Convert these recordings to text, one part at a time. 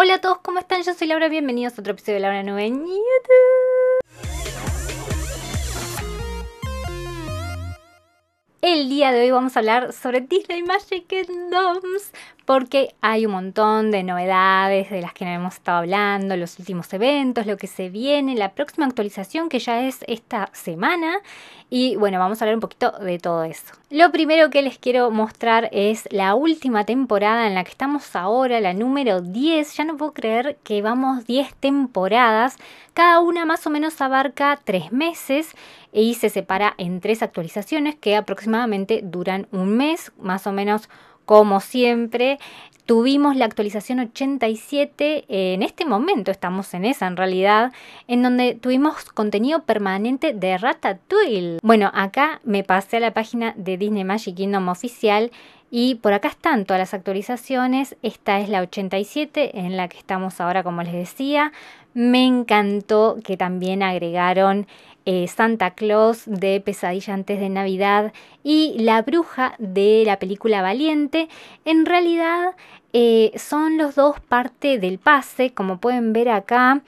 Hola a todos, ¿cómo están? Yo soy Laura, bienvenidos a otro episodio de Laura Nube en YouTube. El día de hoy vamos a hablar sobre Disney Magic Kingdoms, porque hay un montón de novedades de las que hemos estado hablando, los últimos eventos, lo que se viene, la próxima actualización que ya es esta semana y bueno, vamos a hablar un poquito de todo eso. Lo primero que les quiero mostrar es la última temporada en la que estamos ahora, la número 10. Ya no puedo creer que vamos 10 temporadas. Cada una más o menos abarca 3 meses y se separa en 3 actualizaciones que aproximadamente duran un mes, más o menos como siempre, tuvimos la actualización 87, eh, en este momento estamos en esa en realidad, en donde tuvimos contenido permanente de Ratatouille. Bueno, acá me pasé a la página de Disney Magic Kingdom oficial y por acá están todas las actualizaciones. Esta es la 87 en la que estamos ahora, como les decía. Me encantó que también agregaron eh, Santa Claus de Pesadilla antes de Navidad y La Bruja de la película Valiente. En realidad eh, son los dos parte del pase, como pueden ver acá.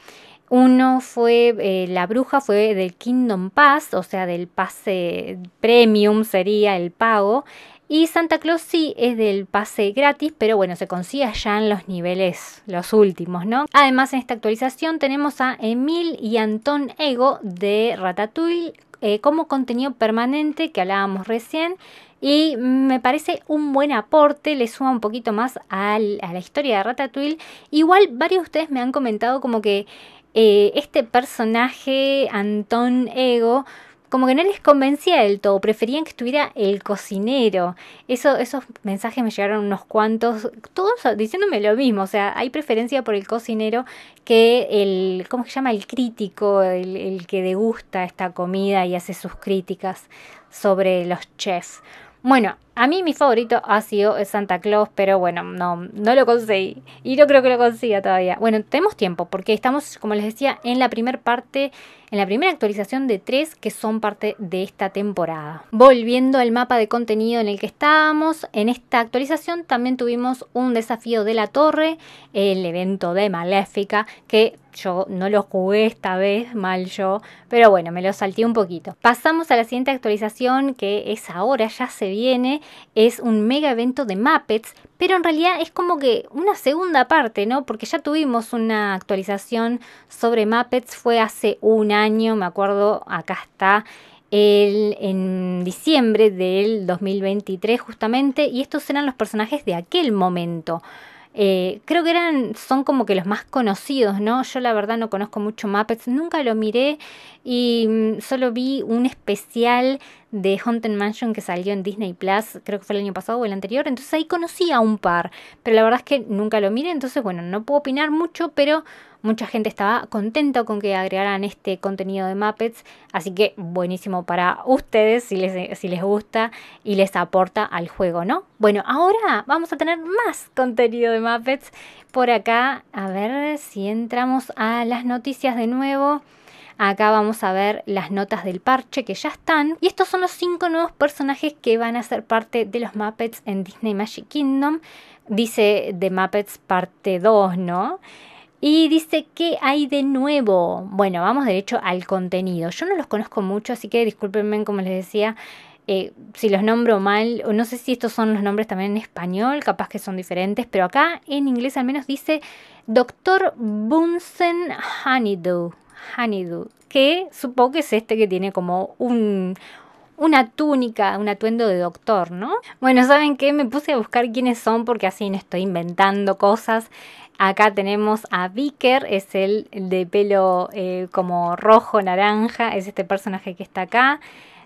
Uno fue, eh, la bruja fue del Kingdom Pass, o sea, del pase premium sería el pago. Y Santa Claus sí es del pase gratis, pero bueno, se consigue ya en los niveles, los últimos, ¿no? Además, en esta actualización tenemos a Emil y Anton Ego de Ratatouille eh, como contenido permanente que hablábamos recién. Y me parece un buen aporte, le suma un poquito más a la historia de Ratatouille. Igual varios de ustedes me han comentado como que eh, este personaje, Antón Ego, como que no les convencía del todo, preferían que estuviera el cocinero. Eso, esos mensajes me llegaron unos cuantos, todos diciéndome lo mismo, o sea, hay preferencia por el cocinero que el, ¿cómo se llama? El crítico, el, el que degusta esta comida y hace sus críticas sobre los chefs. Bueno, a mí mi favorito ha sido Santa Claus, pero bueno, no, no lo conseguí. Y no creo que lo consiga todavía. Bueno, tenemos tiempo, porque estamos, como les decía, en la primera parte, en la primera actualización de tres que son parte de esta temporada. Volviendo al mapa de contenido en el que estábamos, en esta actualización también tuvimos un desafío de la torre, el evento de Maléfica, que yo no lo jugué esta vez, mal yo, pero bueno, me lo salté un poquito. Pasamos a la siguiente actualización que es ahora, ya se viene, es un mega evento de Muppets, pero en realidad es como que una segunda parte, ¿no? Porque ya tuvimos una actualización sobre Muppets, fue hace un año, me acuerdo, acá está. El, en diciembre del 2023 justamente y estos eran los personajes de aquel momento eh, creo que eran, son como que los más conocidos, ¿no? Yo la verdad no conozco mucho Muppets, nunca lo miré y mm, solo vi un especial de Haunted Mansion que salió en Disney Plus, creo que fue el año pasado o el anterior, entonces ahí conocí a un par, pero la verdad es que nunca lo miré, entonces bueno, no puedo opinar mucho, pero Mucha gente estaba contenta con que agregaran este contenido de Muppets, así que buenísimo para ustedes si les, si les gusta y les aporta al juego, ¿no? Bueno, ahora vamos a tener más contenido de Muppets por acá. A ver si entramos a las noticias de nuevo. Acá vamos a ver las notas del parche que ya están. Y estos son los cinco nuevos personajes que van a ser parte de los Muppets en Disney Magic Kingdom. Dice The Muppets parte 2, ¿no? Y dice, ¿qué hay de nuevo? Bueno, vamos derecho al contenido. Yo no los conozco mucho, así que discúlpenme, como les decía, eh, si los nombro mal, o no sé si estos son los nombres también en español, capaz que son diferentes, pero acá en inglés al menos dice Dr. Bunsen Honeydew, Honeydew, que supongo que es este que tiene como una túnica, un atuendo de doctor, ¿no? Bueno, ¿saben qué? Me puse a buscar quiénes son porque así no estoy inventando cosas. Acá tenemos a Vicker, es el de pelo eh, como rojo, naranja, es este personaje que está acá.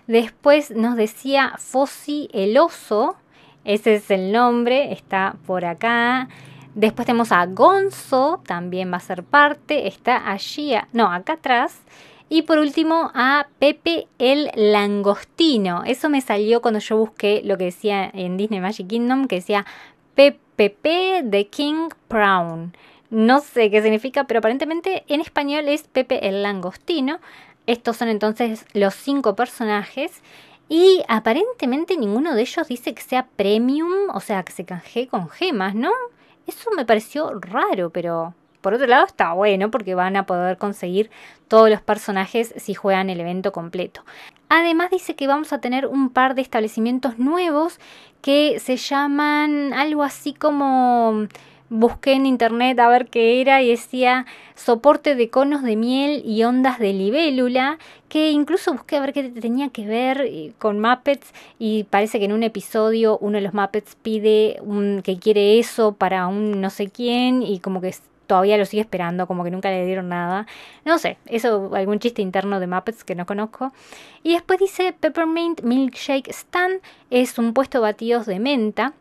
Después nos decía Fossi el oso, ese es el nombre, está por acá. Después tenemos a Gonzo, también va a ser parte, está allí, no, acá atrás. Y por último a Pepe el Langostino. Eso me salió cuando yo busqué lo que decía en Disney Magic Kingdom, que decía Pepe Pepe de King Brown, No sé qué significa, pero aparentemente en español es Pepe el Langostino. Estos son entonces los cinco personajes. Y aparentemente ninguno de ellos dice que sea premium, o sea, que se canjee con gemas, ¿no? Eso me pareció raro, pero por otro lado está bueno porque van a poder conseguir todos los personajes si juegan el evento completo. Además dice que vamos a tener un par de establecimientos nuevos que se llaman algo así como mm, busqué en internet a ver qué era y decía soporte de conos de miel y ondas de libélula, que incluso busqué a ver qué tenía que ver eh, con Muppets y parece que en un episodio uno de los Muppets pide un, que quiere eso para un no sé quién y como que todavía lo sigue esperando, como que nunca le dieron nada. No sé, eso, algún chiste interno de Muppets que no conozco. Y después dice Peppermint Milkshake Stand, es un puesto de batidos de menta.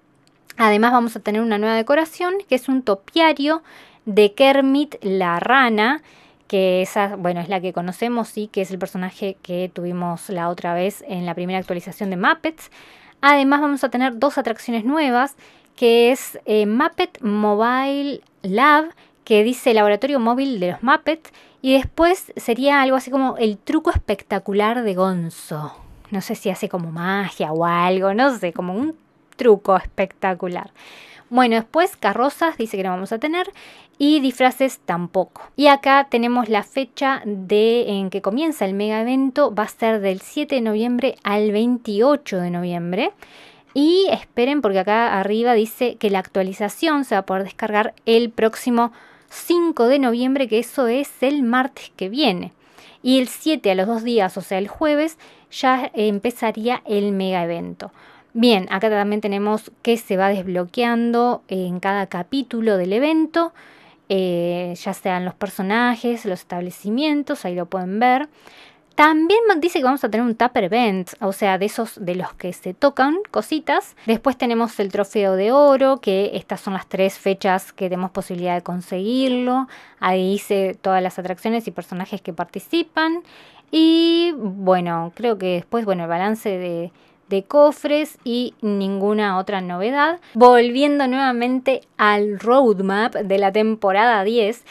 Además vamos a tener una nueva decoración, que es un topiario de Kermit la rana que esa, bueno, es la que conocemos y que es el personaje que tuvimos la otra vez en la primera actualización de Muppets. Además vamos a tener dos atracciones nuevas, que es eh, Muppet Mobile Lab, que dice Laboratorio Móvil de los Muppets, y después sería algo así como El truco espectacular de Gonzo. No sé si hace como magia o algo, no sé, como un truco espectacular. Bueno, después carrozas dice que no vamos a tener y disfraces tampoco. Y acá tenemos la fecha de en que comienza el mega evento, va a ser del 7 de noviembre al 28 de noviembre. Y esperen porque acá arriba dice que la actualización se va a poder descargar el próximo 5 de noviembre, que eso es el martes que viene. Y el 7 a los dos días, o sea, el jueves, ya empezaría el mega evento. Bien, acá también tenemos que se va desbloqueando en cada capítulo del evento, eh, ya sean los personajes, los establecimientos, ahí lo pueden ver. También dice que vamos a tener un Tupper Event, o sea, de esos de los que se tocan cositas. Después tenemos el trofeo de oro, que estas son las tres fechas que tenemos posibilidad de conseguirlo. Ahí dice todas las atracciones y personajes que participan. Y bueno, creo que después, bueno, el balance de, de cofres y ninguna otra novedad. Volviendo nuevamente al roadmap de la temporada 10.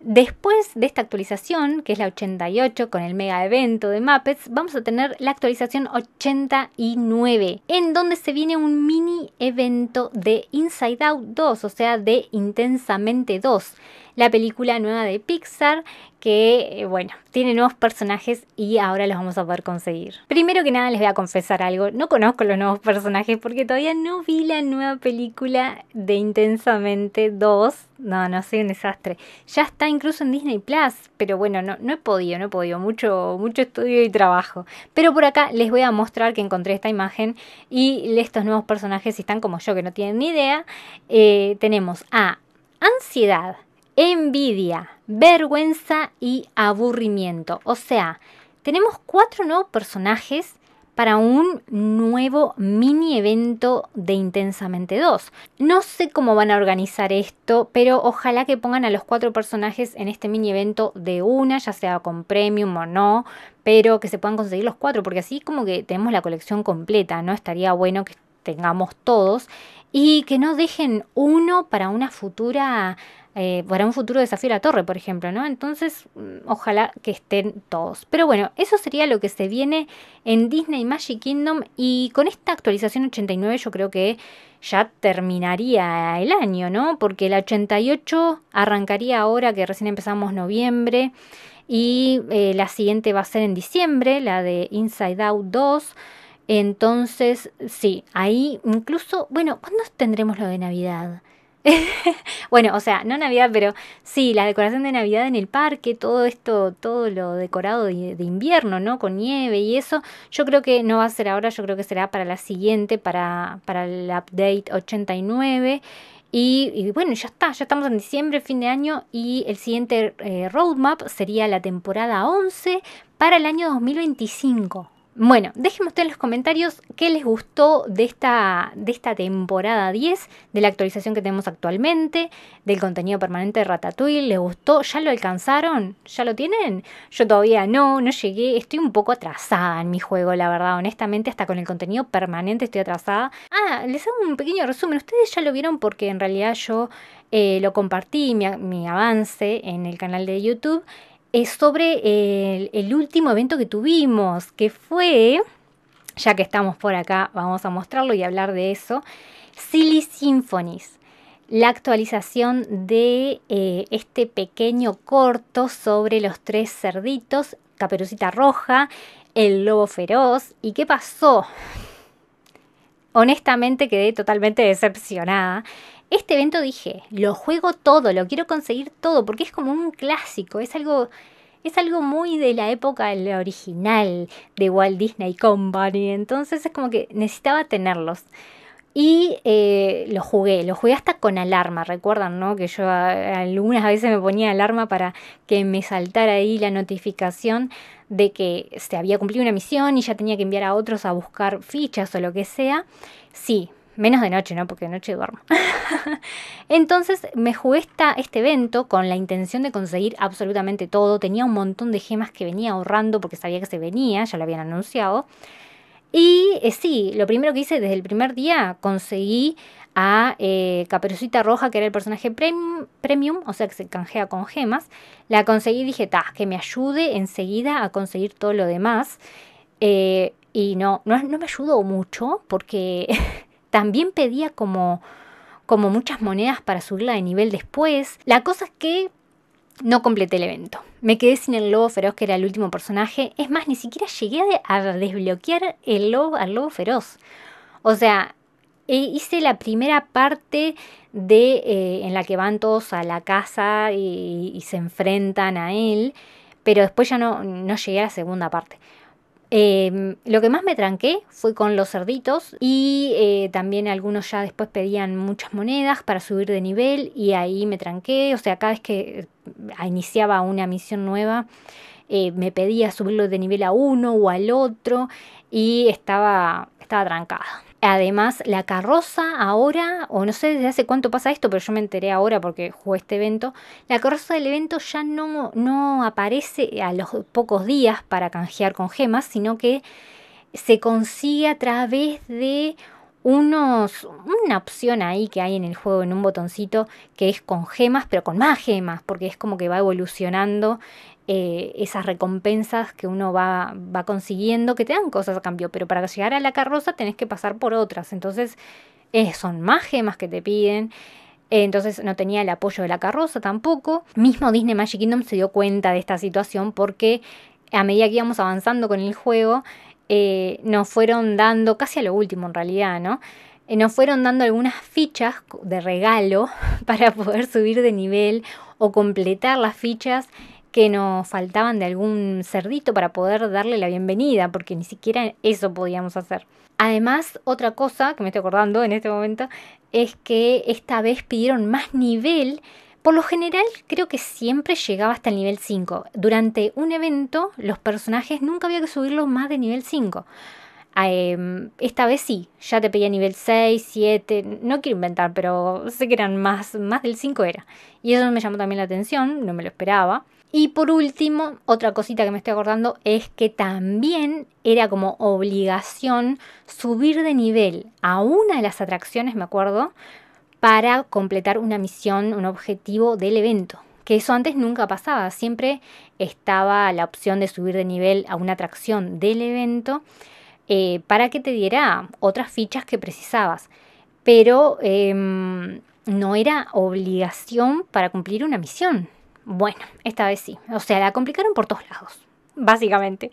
Después de esta actualización, que es la 88 con el mega evento de Muppets, vamos a tener la actualización 89, en donde se viene un mini evento de Inside Out 2, o sea, de Intensamente 2 la película nueva de Pixar que, eh, bueno, tiene nuevos personajes y ahora los vamos a poder conseguir. Primero que nada les voy a confesar algo, no conozco los nuevos personajes porque todavía no vi la nueva película de Intensamente 2. No, no, soy un desastre. Ya está incluso en Disney Plus, pero bueno, no, no he podido, no he podido, mucho, mucho estudio y trabajo. Pero por acá les voy a mostrar que encontré esta imagen y estos nuevos personajes, si están como yo que no tienen ni idea, eh, tenemos a Ansiedad, envidia, vergüenza y aburrimiento. O sea, tenemos cuatro nuevos personajes para un nuevo mini evento de Intensamente 2. No sé cómo van a organizar esto, pero ojalá que pongan a los cuatro personajes en este mini evento de una, ya sea con premium o no, pero que se puedan conseguir los cuatro, porque así como que tenemos la colección completa, ¿no? Estaría bueno que tengamos todos y que no dejen uno para una futura eh, para un futuro desafío a la torre, por ejemplo, ¿no? Entonces, mm, ojalá que estén todos. Pero bueno, eso sería lo que se viene en Disney Magic Kingdom y con esta actualización 89 yo creo que ya terminaría el año, ¿no? Porque la 88 arrancaría ahora que recién empezamos noviembre y eh, la siguiente va a ser en diciembre, la de Inside Out 2. Entonces, sí, ahí incluso, bueno, ¿cuándo tendremos lo de Navidad? bueno, o sea, no Navidad, pero sí, la decoración de Navidad en el parque, todo esto, todo lo decorado de, invierno, ¿no? Con nieve y eso, yo creo que no va a ser ahora, yo creo que será para la siguiente, para, para el update 89. Y, y bueno, ya está, ya estamos en diciembre, fin de año, y el siguiente eh, roadmap sería la temporada 11 para el año 2025. Bueno, déjenme ustedes en los comentarios qué les gustó de esta, de esta temporada 10, de la actualización que tenemos actualmente, del contenido permanente de Ratatouille. ¿Les gustó? ¿Ya lo alcanzaron? ¿Ya lo tienen? Yo todavía no, no llegué. Estoy un poco atrasada en mi juego, la verdad. Honestamente, hasta con el contenido permanente estoy atrasada. Ah, les hago un pequeño resumen. Ustedes ya lo vieron porque en realidad yo eh, lo compartí, mi avance en el canal de YouTube es sobre el, último evento que tuvimos, que fue, ya que estamos por acá, vamos a mostrarlo y hablar de eso, Silly Symphonies la actualización de eh, este pequeño corto sobre los tres cerditos, Caperucita Roja, el Lobo Feroz y qué pasó. Honestamente quedé totalmente decepcionada este evento dije, lo juego todo, lo quiero conseguir todo, porque es como un clásico, es algo, es algo muy de la época original de Walt Disney Company, entonces es como que necesitaba tenerlos. Y eh, lo jugué, lo jugué hasta con alarma, recuerdan, ¿no? Que yo a, eh, algunas veces me ponía alarma para que me saltara ahí la notificación de que se había cumplido una misión y ya tenía que enviar a otros a buscar fichas o lo que sea. Sí, menos de noche, ¿no? Porque de noche duermo. Entonces me jugué este evento con la intención de conseguir absolutamente todo. Tenía un montón de gemas que venía ahorrando porque sabía que se venía, ya lo habían anunciado. Y eh, sí, lo primero que hice desde el primer día conseguí a eh, Caperucita Roja, que era el personaje premium, o sea que se canjea con gemas. La conseguí y dije, ta, que me ayude enseguida a conseguir todo lo demás. Eh, y no, no, me ayudó mucho porque También pedía como, como muchas monedas para subirla de nivel después. La cosa es que no completé el evento. Me quedé sin el lobo feroz que era el último personaje. Es más, ni siquiera llegué a desbloquear el lobo, al lobo feroz. O sea, e hice la primera parte de eh, en la que van todos a la casa y, y se enfrentan a él. Pero después ya no, no llegué a la segunda parte. Em, lo que más me tranqué fue con los cerditos y eh, también algunos ya después pedían muchas monedas para subir de nivel y ahí me tranqué, o sea, cada vez que eh, iniciaba una misión nueva eh, me pedía subirlo de nivel a uno o al otro y estaba, estaba Además, la carroza ahora, o no sé desde hace cuánto pasa esto, pero yo me enteré ahora porque jugué este evento, la carroza del evento ya no, no aparece a los pocos días para canjear con gemas, sino que se consigue a través de unos, una opción ahí que hay en el juego, en un botoncito, que es con gemas, pero con más gemas, porque es como que va evolucionando eh, esas recompensas que uno va, va consiguiendo, que te dan cosas a cambio, pero para llegar a la carroza tenés que pasar por otras. Entonces, eh, son más gemas que te piden. Eh, entonces no tenía el apoyo de la carroza tampoco. Mismo Disney Magic Kingdom se dio cuenta de esta situación porque a medida que íbamos avanzando con el juego, nos fueron dando, casi a lo último en realidad, ¿no? nos fueron dando algunas fichas de regalo para poder subir de nivel o completar las fichas que nos faltaban de algún cerdito para poder darle la bienvenida, porque ni siquiera eso podíamos hacer. Además, otra cosa que me estoy acordando en este momento es que esta vez pidieron más nivel. Por lo general, creo que siempre llegaba hasta el nivel 5. Durante un evento, los personajes nunca había que subirlos más de nivel 5 em, esta vez sí, ya te pedía nivel 6, 7, no quiero inventar, pero sé que eran más, más del 5 era. Y eso me llamó también la atención, no me lo esperaba. Y por último, otra cosita que me estoy acordando es que también era como obligación subir de nivel a una de las atracciones, me acuerdo, para completar una misión, un objetivo del evento. Que eso antes nunca pasaba, siempre estaba la opción de subir de nivel a una atracción del evento eh, para que te diera otras fichas que precisabas. Pero em, no era obligación para cumplir una misión. Bueno, esta vez sí. O sea, la complicaron por todos lados, básicamente.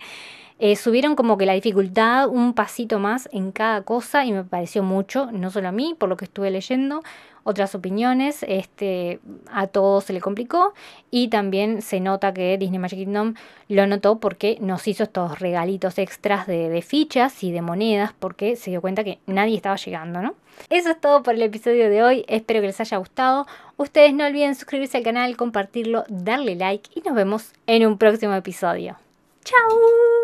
Eh, subieron como que la dificultad un pasito más en cada cosa y me pareció mucho, no solo a mí, por lo que estuve leyendo, otras opiniones, este, a todos se le complicó y también se nota que Disney Magic Kingdom lo notó porque nos hizo estos regalitos extras de, fichas y de monedas porque se dio cuenta que nadie estaba llegando, ¿no? Eso es todo por el episodio de hoy, espero que les haya gustado. Ustedes no olviden suscribirse al canal, compartirlo, darle like y nos vemos en un próximo episodio. ¡Chao!